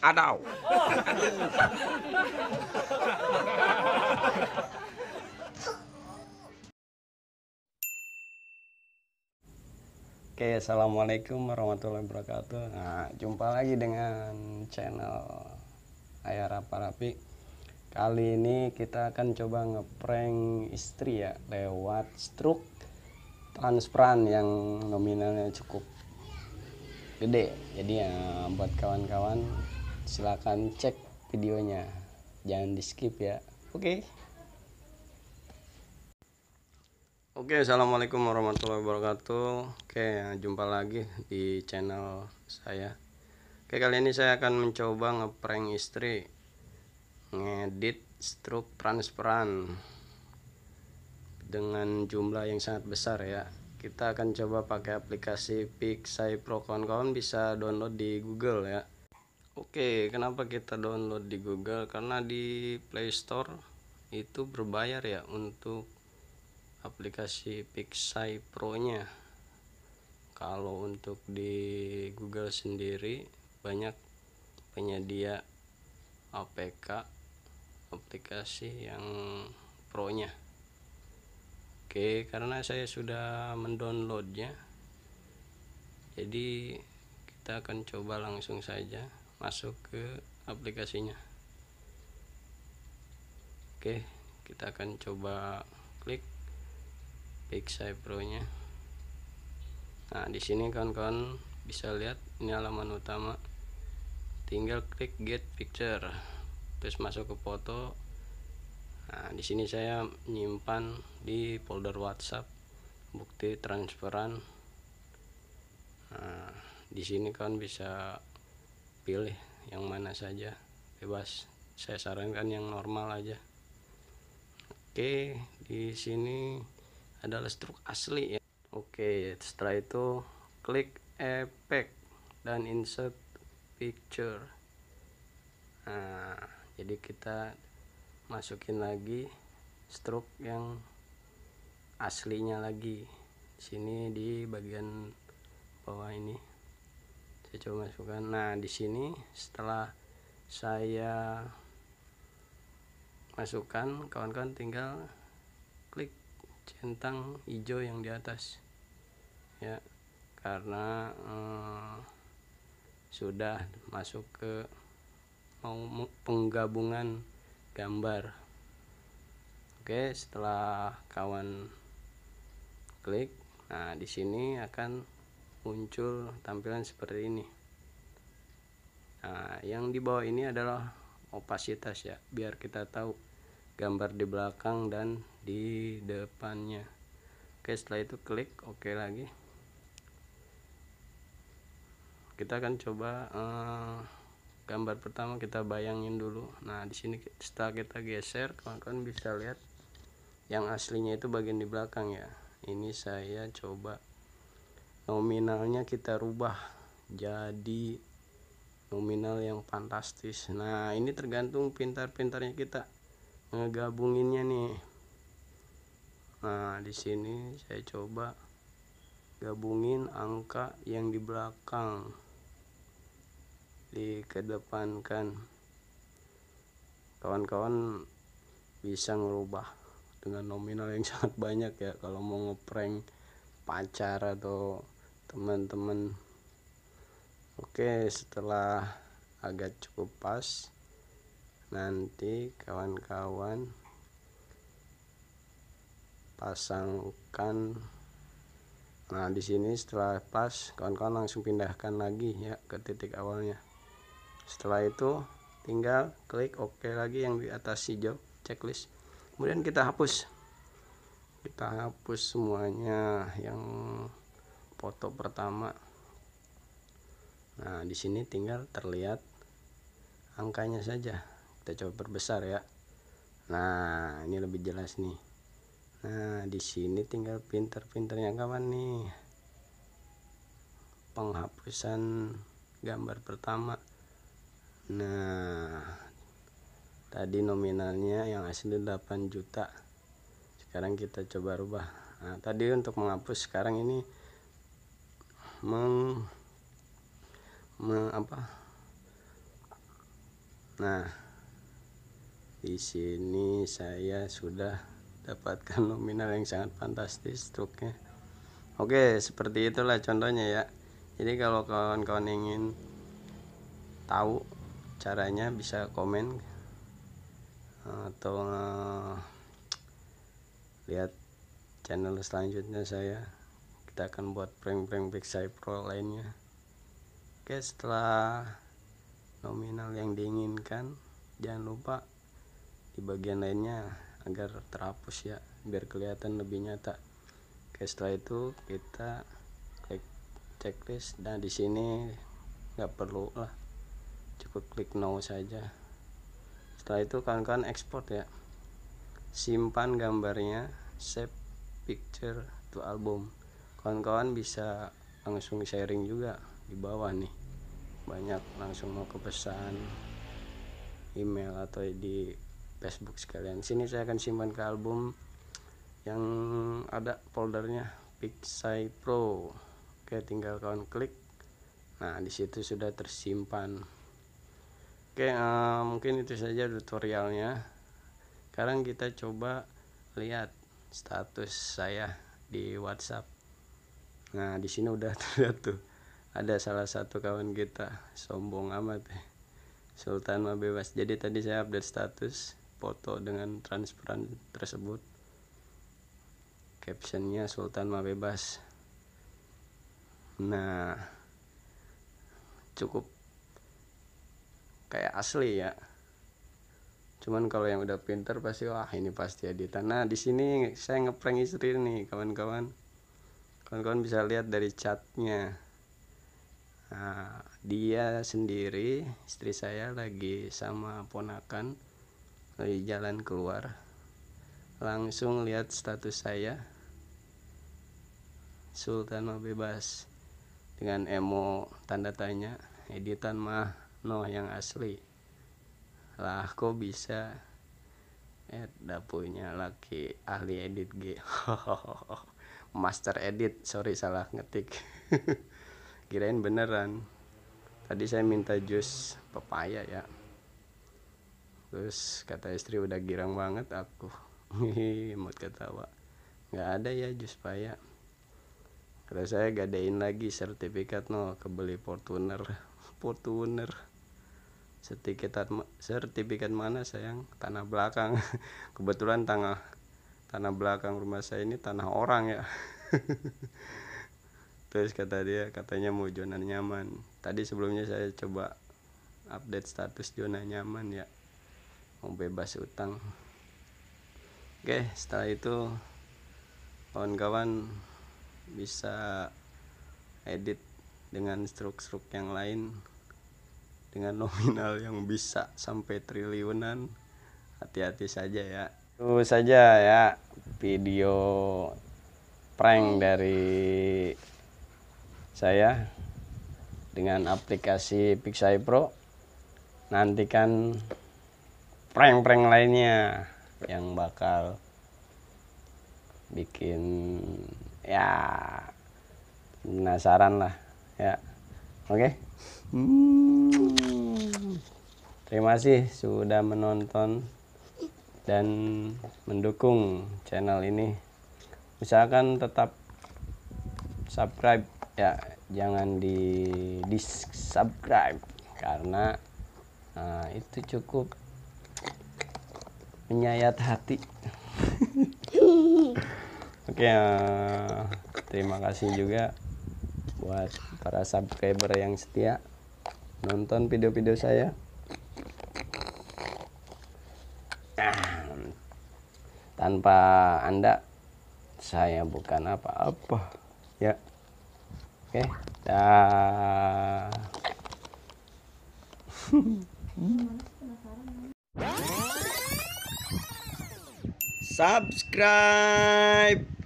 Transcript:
Ada. Oke, assalamualaikum warahmatullahi wabarakatuh. Nah, jumpa lagi dengan channel Ayara Parapi. Kali ini kita akan coba ngeprank istri ya lewat struk transparan yang nominalnya cukup gede. Jadi ya buat kawan-kawan silahkan cek videonya jangan di skip ya oke okay. Oke, okay, assalamualaikum warahmatullahi wabarakatuh. Oke, okay, jumpa lagi di channel saya. Oke, okay, kali ini saya akan mencoba ngeprank istri, ngedit struk transparan dengan jumlah yang sangat besar ya. Kita akan coba pakai aplikasi Pixai Pro kawan-kawan bisa download di Google ya. Oke, kenapa kita download di Google? Karena di Play Store itu berbayar ya untuk aplikasi Pixai Pro-nya. Kalau untuk di Google sendiri banyak penyedia APK aplikasi yang Pro-nya. Oke, karena saya sudah mendownloadnya. Jadi kita akan coba langsung saja masuk ke aplikasinya oke kita akan coba klik Pixie Pro nya nah di sini kawan-kawan bisa lihat ini halaman utama tinggal klik get picture terus masuk ke foto nah di sini saya menyimpan di folder WhatsApp bukti transferan nah di sini kan bisa pilih yang mana saja bebas saya sarankan yang normal aja oke di sini adalah struk asli ya oke setelah itu klik efek dan insert picture nah jadi kita masukin lagi struk yang aslinya lagi sini di bagian bawah ini saya coba masukkan nah di sini setelah saya masukkan kawan-kawan tinggal klik centang hijau yang di atas ya karena eh, sudah masuk ke penggabungan gambar oke setelah kawan klik nah di sini akan muncul tampilan seperti ini nah yang di bawah ini adalah opasitas ya biar kita tahu gambar di belakang dan di depannya oke setelah itu klik oke okay lagi kita akan coba eh, gambar pertama kita bayangin dulu nah di sini setelah kita geser kalian bisa lihat yang aslinya itu bagian di belakang ya ini saya coba nominalnya kita rubah jadi nominal yang fantastis nah ini tergantung pintar-pintarnya kita ngegabunginnya nih nah di sini saya coba gabungin angka yang di belakang di dikedepankan kawan-kawan bisa ngerubah dengan nominal yang sangat banyak ya kalau mau ngeprank pacar atau teman-teman oke setelah agak cukup pas nanti kawan-kawan pasangkan nah di sini setelah pas kawan-kawan langsung pindahkan lagi ya ke titik awalnya setelah itu tinggal klik OK lagi yang di atas hijau checklist kemudian kita hapus kita hapus semuanya yang foto pertama nah di sini tinggal terlihat angkanya saja kita coba perbesar ya nah ini lebih jelas nih nah di sini tinggal pinter-pinternya kawan nih penghapusan gambar pertama nah tadi nominalnya yang asli 8 juta sekarang kita coba rubah nah, tadi untuk menghapus sekarang ini meng, meng apa nah di sini saya sudah dapatkan nominal yang sangat fantastis truknya. oke seperti itulah contohnya ya jadi kalau kawan-kawan ingin tahu caranya bisa komen atau eh, lihat channel selanjutnya saya kita akan buat prank-prank backside pro lainnya oke setelah nominal yang diinginkan jangan lupa di bagian lainnya agar terhapus ya biar kelihatan lebih nyata oke setelah itu kita klik checklist dan nah, di sini nggak perlu lah cukup klik no saja setelah itu kawan-kawan export ya simpan gambarnya save picture to album kawan-kawan bisa langsung sharing juga di bawah nih banyak langsung mau ke pesan email atau di Facebook sekalian sini saya akan simpan ke album yang ada foldernya Pixai Pro oke tinggal kawan klik nah disitu sudah tersimpan oke uh, mungkin itu saja tutorialnya sekarang kita coba lihat status saya di WhatsApp nah di sini udah terlihat tuh ada salah satu kawan kita sombong amat ya. Sultan mah bebas jadi tadi saya update status foto dengan transparan tersebut captionnya Sultan mah bebas nah cukup kayak asli ya cuman kalau yang udah pinter pasti wah ini pasti editan nah di sini saya ngeprank istri nih kawan-kawan kawan-kawan bisa lihat dari catnya nah, dia sendiri istri saya lagi sama ponakan lagi jalan keluar langsung lihat status saya Sultan mau bebas dengan emo tanda tanya editan mah no yang asli lah kok bisa eh dapurnya laki ahli edit G master edit sorry salah ngetik kirain beneran tadi saya minta jus pepaya ya terus kata istri udah girang banget aku mood ketawa nggak ada ya jus pepaya Terus saya gadein lagi sertifikat no kebeli Fortuner Fortuner sertifikat sertifikat mana sayang tanah belakang kebetulan tanah tanah belakang rumah saya ini tanah orang ya terus kata dia katanya mau zona nyaman tadi sebelumnya saya coba update status zona nyaman ya mau bebas utang oke setelah itu kawan-kawan bisa edit dengan struk-struk yang lain dengan nominal yang bisa sampai triliunan hati-hati saja ya itu saja ya video prank dari saya dengan aplikasi Pixai Pro. Nantikan prank-prank lainnya yang bakal bikin ya penasaran lah ya. Oke. Okay? Hmm. Terima kasih sudah menonton dan mendukung channel ini usahakan tetap subscribe ya jangan di subscribe karena nah, itu cukup menyayat hati oke okay, uh, eh, terima kasih juga buat para subscriber yang setia nonton video-video saya tanpa anda saya bukan apa-apa ya oke okay. dah subscribe